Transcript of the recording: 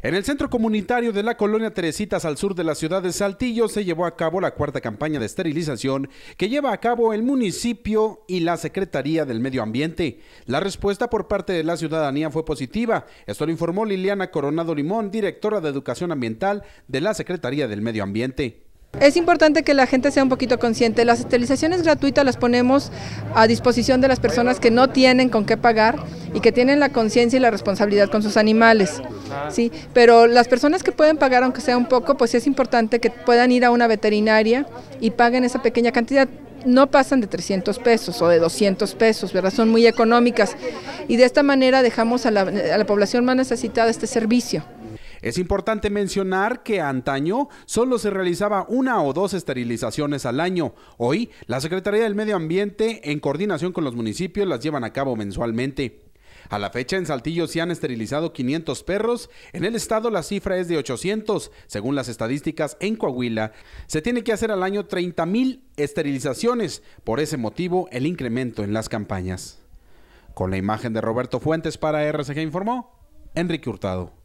En el centro comunitario de la colonia Teresitas al sur de la ciudad de Saltillo se llevó a cabo la cuarta campaña de esterilización que lleva a cabo el municipio y la Secretaría del Medio Ambiente. La respuesta por parte de la ciudadanía fue positiva. Esto lo informó Liliana Coronado Limón, directora de Educación Ambiental de la Secretaría del Medio Ambiente. Es importante que la gente sea un poquito consciente. Las esterilizaciones gratuitas las ponemos a disposición de las personas que no tienen con qué pagar y que tienen la conciencia y la responsabilidad con sus animales. ¿sí? Pero las personas que pueden pagar, aunque sea un poco, pues es importante que puedan ir a una veterinaria y paguen esa pequeña cantidad. No pasan de 300 pesos o de 200 pesos, ¿verdad? Son muy económicas. Y de esta manera dejamos a la población más necesitada este servicio. Es importante mencionar que antaño solo se realizaba una o dos esterilizaciones al año. Hoy, la Secretaría del Medio Ambiente, en coordinación con los municipios, las llevan a cabo mensualmente. A la fecha en Saltillo se han esterilizado 500 perros, en el estado la cifra es de 800, según las estadísticas en Coahuila. Se tiene que hacer al año 30 mil esterilizaciones, por ese motivo el incremento en las campañas. Con la imagen de Roberto Fuentes para RCG informó Enrique Hurtado.